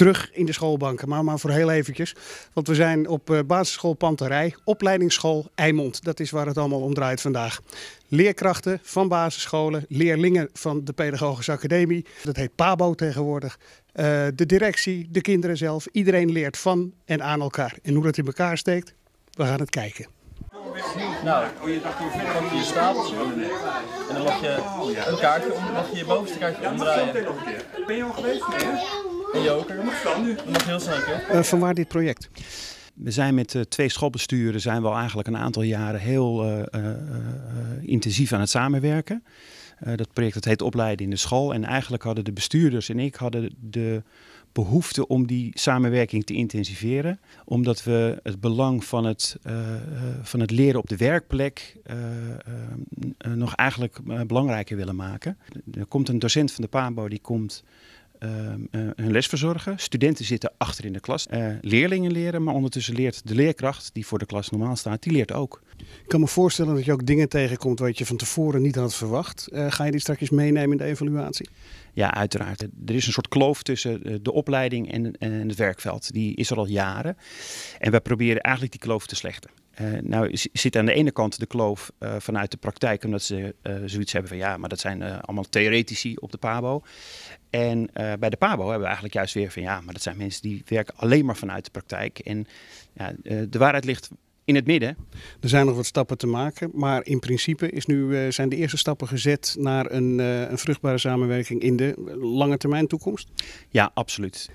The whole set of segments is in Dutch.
terug in de schoolbanken, maar, maar voor heel eventjes. Want we zijn op eh, basisschool Panterij, opleidingsschool Eimond. Dat is waar het allemaal om draait vandaag. Leerkrachten van basisscholen, leerlingen van de Pedagogische Academie, dat heet PABO tegenwoordig. Eh, de directie, de kinderen zelf, iedereen leert van en aan elkaar. En hoe dat in elkaar steekt, we gaan het kijken. Nou, je dacht hoe verder je stapels En dan mag je een kaartje, mag je je bovenste kaartje omdraaien. Ben je al geweest? Een joker, dat dan nu. Dat mag heel snel, hè? van vanwaar dit project? We zijn met eh, twee schoolbesturen zijn we al eigenlijk een aantal jaren heel eh, eh, intensief aan het samenwerken. dat project dat heet Opleiden in de School. En eigenlijk hadden de bestuurders en ik hadden de behoefte om die samenwerking te intensiveren. Omdat we het belang van het, van het leren op de werkplek nog eigenlijk belangrijker willen maken. Er komt een docent van de PABO die komt hun ehm, eh, les verzorgen. Studenten zitten achter in de klas. Eh, leerlingen leren, maar ondertussen leert de leerkracht die voor de klas normaal staat, die leert ook. Ik kan me voorstellen dat je ook dingen tegenkomt wat je van tevoren niet had verwacht. Eh, ga je die straks meenemen in de evaluatie? Ja, uiteraard. Er is een soort kloof tussen de opleiding en, en het werkveld. Die is er al jaren. En wij proberen eigenlijk die kloof te slechten. Uh, nou zit aan de ene kant de kloof eh, vanuit de praktijk, omdat ze eh, zoiets hebben van ja, maar dat zijn allemaal theoretici op de PABO. En bij de PABO hebben we eigenlijk juist weer van ja, maar dat zijn mensen die werken alleen maar vanuit de praktijk. En ja, de waarheid ligt in het midden. Er zijn nog wat stappen te maken, maar in principe is nu, zijn de eerste stappen gezet naar een, een vruchtbare samenwerking in de lange termijn toekomst? Ja, absoluut.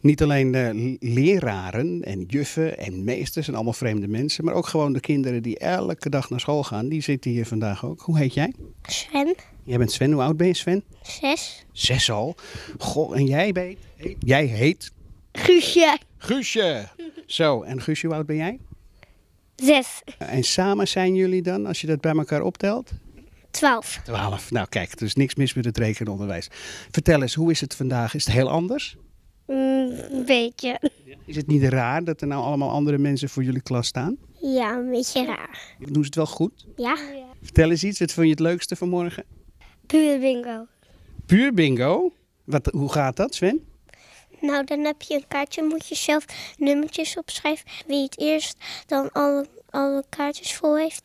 Niet alleen eh, leraren en juffen en meesters en allemaal vreemde mensen, maar ook gewoon de kinderen die elke dag naar school gaan, die zitten hier vandaag ook. Hoe heet jij? Sven. Jij bent Sven, hoe oud ben je Sven? Zes. Zes al? Goh, en jij bent? Jij heet? Guusje. Guusje. Zo, en Guusje, hoe oud ben jij? Zes. En samen zijn jullie dan, als je dat bij elkaar optelt? Twaalf. Twaalf. Nou kijk, er is niks mis met het rekenonderwijs. Vertel eens, hoe is het vandaag? Is het heel anders? een beetje. Is het niet raar dat er nou allemaal andere mensen voor jullie klas staan? Ja, een beetje raar. Doen ze het wel goed? Ja. Vertel eens iets, wat vond je het leukste vanmorgen? Puur bingo. Puur bingo? Wat, hoe gaat dat, Sven? Nou, dan heb je een kaartje, moet je zelf nummertjes opschrijven. Wie het eerst dan alle, alle kaartjes vol heeft,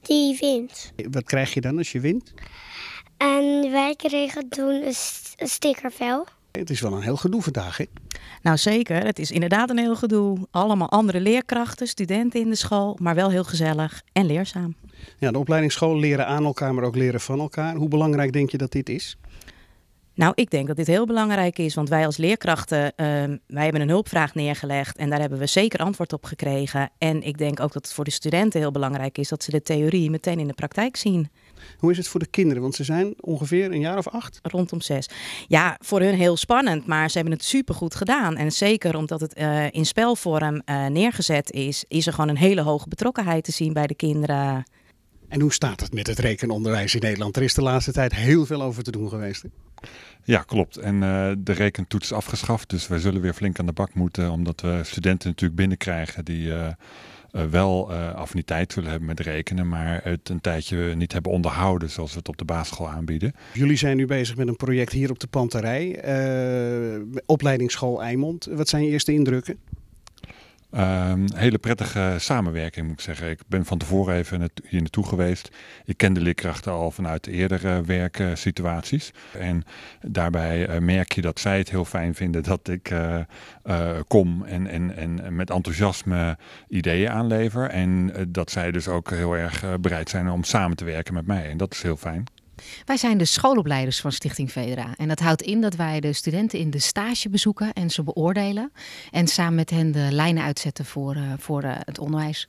die wint. Wat krijg je dan als je wint? En wij kregen toen een stickervel. Het is wel een heel gedoe vandaag, hè? Nou zeker, het is inderdaad een heel gedoe. Allemaal andere leerkrachten, studenten in de school, maar wel heel gezellig en leerzaam. Ja, de opleidingsschool leren aan elkaar, maar ook leren van elkaar. Hoe belangrijk denk je dat dit is? Nou, ik denk dat dit heel belangrijk is, want wij als leerkrachten, ehm, wij hebben een hulpvraag neergelegd en daar hebben we zeker antwoord op gekregen. En ik denk ook dat het voor de studenten heel belangrijk is dat ze de theorie meteen in de praktijk zien. Hoe is het voor de kinderen? Want ze zijn ongeveer een jaar of acht. Rondom zes. Ja, voor hun heel spannend, maar ze hebben het supergoed gedaan. En zeker omdat het eh, in spelvorm eh, neergezet is, is er gewoon een hele hoge betrokkenheid te zien bij de kinderen. En hoe staat het met het rekenonderwijs in Nederland? Er is de laatste tijd heel veel over te doen geweest. Ja, klopt. En eh, de rekentoets is afgeschaft. Dus wij zullen weer flink aan de bak moeten. Omdat we studenten natuurlijk binnenkrijgen die eh, wel eh, affiniteit willen hebben met rekenen, maar het een tijdje niet hebben onderhouden zoals we het op de basisschool aanbieden. Jullie zijn nu bezig met een project hier op de Panterij, eh, opleidingsschool Eimond. Wat zijn je eerste indrukken? Um, hele prettige samenwerking moet ik zeggen. Ik ben van tevoren even hier naartoe geweest. Ik ken de leerkrachten al vanuit eerdere werksituaties. En daarbij eh, merk je dat zij het heel fijn vinden dat ik eh, eh, kom en, en, en met enthousiasme ideeën aanlever. En dat zij dus ook heel erg bereid zijn om samen te werken met mij. En dat is heel fijn. Wij zijn de schoolopleiders van Stichting Vedra. En dat houdt in dat wij de studenten in de stage bezoeken en ze beoordelen. En samen met hen de lijnen uitzetten voor, eh, voor eh, het onderwijs.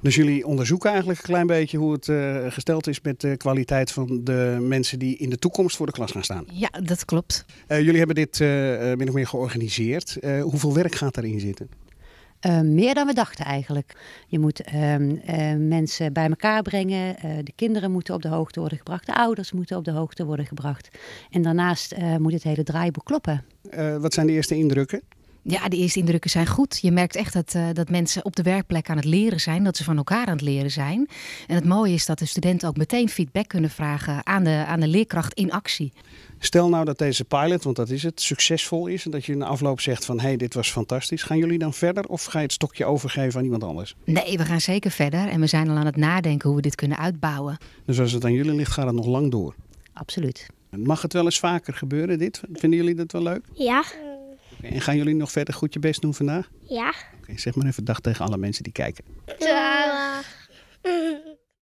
Dus jullie onderzoeken eigenlijk een klein beetje hoe het eh, gesteld is met de kwaliteit van de mensen die in de toekomst voor de klas gaan staan. Ja, dat klopt. jullie hebben dit min of meer georganiseerd. hoeveel werk gaat daarin zitten? Eh, meer dan we dachten eigenlijk. Je moet ehm, eh, mensen bij elkaar brengen. Eh, de kinderen moeten op de hoogte worden gebracht. De ouders moeten op de hoogte worden gebracht. En daarnaast moet het hele draaiboek kloppen. wat zijn de eerste indrukken? Ja, de eerste indrukken zijn goed. Je merkt echt dat, eh, dat mensen op de werkplek aan het leren zijn, dat ze van elkaar aan het leren zijn. En het mooie is dat de studenten ook meteen feedback kunnen vragen aan de, aan de leerkracht in actie. Stel nou dat deze pilot, want dat is het, succesvol is en dat je in de afloop zegt van hé, hey, dit was fantastisch. Gaan jullie dan verder of ga je het stokje overgeven aan iemand anders? Nee, we gaan zeker verder en we zijn al aan het nadenken hoe we dit kunnen uitbouwen. Dus als het aan jullie ligt, gaat het nog lang door? Absoluut. Mag het wel eens vaker gebeuren, dit? Vinden jullie dat wel leuk? Ja en gaan jullie nog verder goed je best doen vandaag? Ja. Oké, zeg maar even dag tegen alle mensen die kijken. Ciao!